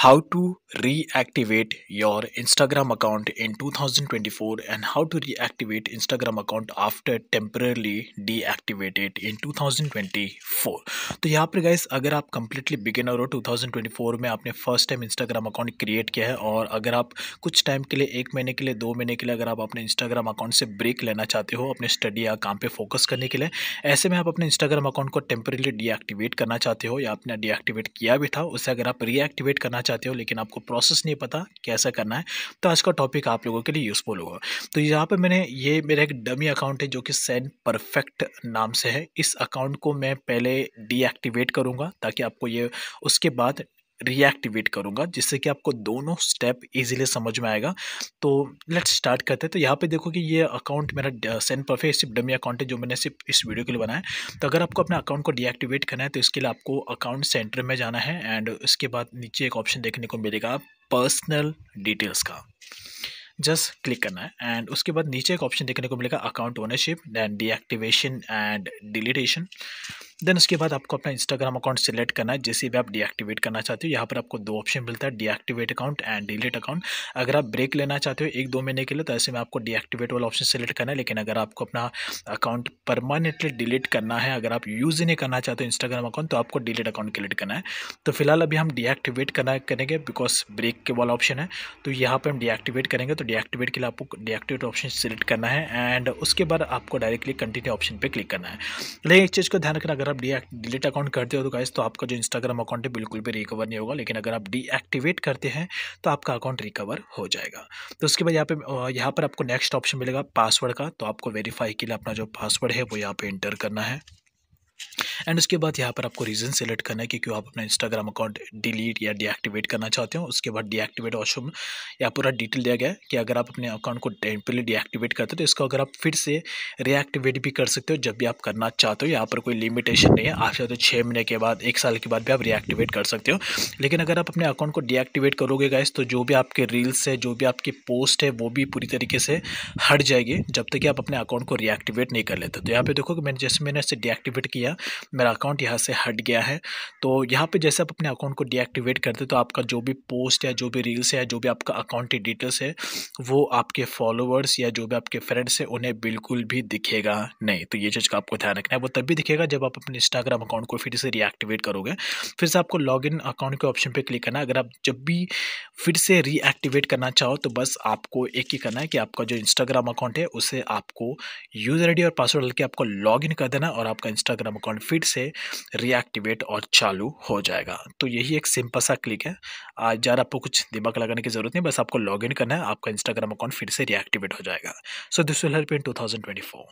how to reactivate your instagram account in 2024 and how to reactivate instagram account after temporarily deactivate it in 2024 तो यहाँ पर guys अगर आप completely beginner हो 2024 में आपने first time Instagram account create किया है और अगर आप कुछ टाइम के लिए एक महीने के लिए दो महीने के लिए अगर आप अपने इंस्टाग्राम अकाउंट से ब्रेक लेना चाहते हो अपने स्टडी या काम पे फोकस करने के लिए ऐसे में आप अपने इंस्टाग्राम अकाउंट को टेम्परेली डीएक्टिवेट करना चाहते हो या आपने डीएक्टिवेट किया भी था उसे अगर आप रीएक्टिवेट करना चाहते हो लेकिन आपको प्रोसेस नहीं पता कैसा करना है तो आज का टॉपिक आप लोगों के लिए यूज़फुल होगा तो यहाँ पर मैंने ये मेरा एक डमी अकाउंट है जो कि सैन परफेक्ट नाम से है इस अकाउंट को मैं पहले डीएक्टिवेट करूँगा ताकि आपको ये उसके बाद रिएक्टिवेट करूँगा जिससे कि आपको दोनों स्टेप इजीली समझ में आएगा तो लेट्स स्टार्ट करते हैं तो यहाँ पे देखो कि ये अकाउंट मेरा पर परफे सिर्फ डमी अकाउंट है जो मैंने सिर्फ इस वीडियो के लिए बनाया तो अगर आपको अपने अकाउंट को डिएक्टिवेट करना है तो इसके लिए आपको अकाउंट सेंटर में जाना है एंड उसके बाद नीचे एक ऑप्शन देखने को मिलेगा पर्सनल डिटेल्स का जस्ट क्लिक करना है एंड उसके बाद नीचे एक ऑप्शन देखने को मिलेगा account ownership then deactivation and deletion then उसके बाद आपको अपना इंस्टाग्राम अकाउंट सेलेक्ट करना है जैसे भी आप डीएक्टिवेट करना चाहते हो यहाँ पर आपको दो ऑप्शन मिलता है deactivate account and delete account अगर आप ब्रेक लेना चाहते हो एक दो महीने के लिए तो ऐसे में आपको डीएक्टिवेट वाला ऑप्शन सेलेक्ट करना है लेकिन अगर आपको अपना अकाउंट परमानेंटली डिलीट करना है अगर आप यूज़ ही नहीं करना चाहते हो इंस्टाग्राम अकाउंट तो आपको डिलीट अकाउंट क्रिएट करना है तो फिलहाल अभी हम डीएक्टिवेट करना करेंगे बिकॉज ब्रेक के वाला ऑप्शन है तो यहाँ पर हम डीएक्टिवेट करेंगे तो डीएक्टिवेट के लिए आपको डीएक्टिवेट ऑप्शन सेलेक्ट करना है एंड उसके बाद आपको डायरेक्टली कंटिन्यू ऑप्शन पर क्लिक करना है लेकिन एक चीज़ को ध्यान रखना अगर अगर आप डिलीट अकाउंट करते हो तो गाइज तो आपका जो इंस्टाग्राम अकाउंट है बिल्कुल भी रिकवर नहीं होगा लेकिन अगर आप डीएक्टिवेट करते हैं तो आपका अकाउंट रिकवर हो जाएगा तो उसके बाद यहाँ पे यहाँ पर आपको नेक्स्ट ऑप्शन मिलेगा पासवर्ड का तो आपको वेरीफाई के लिए अपना जो पासवर्ड है वो यहाँ पर इंटर करना है एंड उसके बाद यहाँ पर आपको रीज़न सेलेक्ट करना है कि क्यों आप अपना इंस्टाग्राम अकाउंट डिलीट या डीएक्टिवेट करना चाहते हो उसके बाद डीएक्टिवेट ऑप्शन यहाँ पूरा डिटेल दिया गया है कि अगर आप अपने अकाउंट को टेम्पली डीएक्टिवेट करते हो तो इसको अगर आप फिर से रिएक्टिवेट भी कर सकते हो जब भी आप करना चाहते हो यहाँ पर कोई लिमिटेशन नहीं है आप चाहते हो छः महीने के बाद एक साल के बाद भी आप रिएक्टिवेट कर सकते हो लेकिन अगर आप अपने अकाउंट को डीएक्टिवेट करोगे गाइस तो जो भी आपके रील्स है जो भी आपकी पोस्ट है वो भी पूरी तरीके से हट जाएगी जब तक कि आप अपने अकाउंट को रिएक्टिवेट नहीं कर लेते तो यहाँ पे देखो कि मैंने जैसे मैंने इसे डीएक्टिवेट किया मेरा अकाउंट यहाँ से हट गया है तो यहाँ पे जैसे आप अपने अकाउंट को डीएक्टिवेट करते तो आपका जो भी पोस्ट या जो भी रील्स है जो भी आपका अकाउंट की डिटेल्स है वो आपके फॉलोअर्स या जो भी आपके फ्रेंड्स हैं उन्हें बिल्कुल भी दिखेगा नहीं तो ये चीज़ का आपको ध्यान रखना है वो तब भी दिखेगा जब आप अपने इंस्टाग्राम अकाउंट को फिर से रीएक्टिवेट करोगे फिर से आपको लॉग इन अकाउंट के ऑप्शन पर क्लिक करना अगर आप जब भी फिर से रीएक्टिवेट करना चाहो तो बस आपको एक ही करना है कि आपका जो इंस्टाग्राम अकाउंट है उसे आपको यूज़र आई और पासवर्ड डाल के आपको लॉग इन कर देना और आपका इंस्टाग्राम अकाउंट फिर से रीएक्टिवेट और चालू हो जाएगा तो यही एक सिंपल सा क्लिक है आज ज़्यादा आपको कुछ दिमाग लगाने की ज़रूरत नहीं बस आपको लॉग करना है आपका इंस्टाग्राम अकाउंट फिर से रीएक्टिवेट हो जाएगा so this will help in to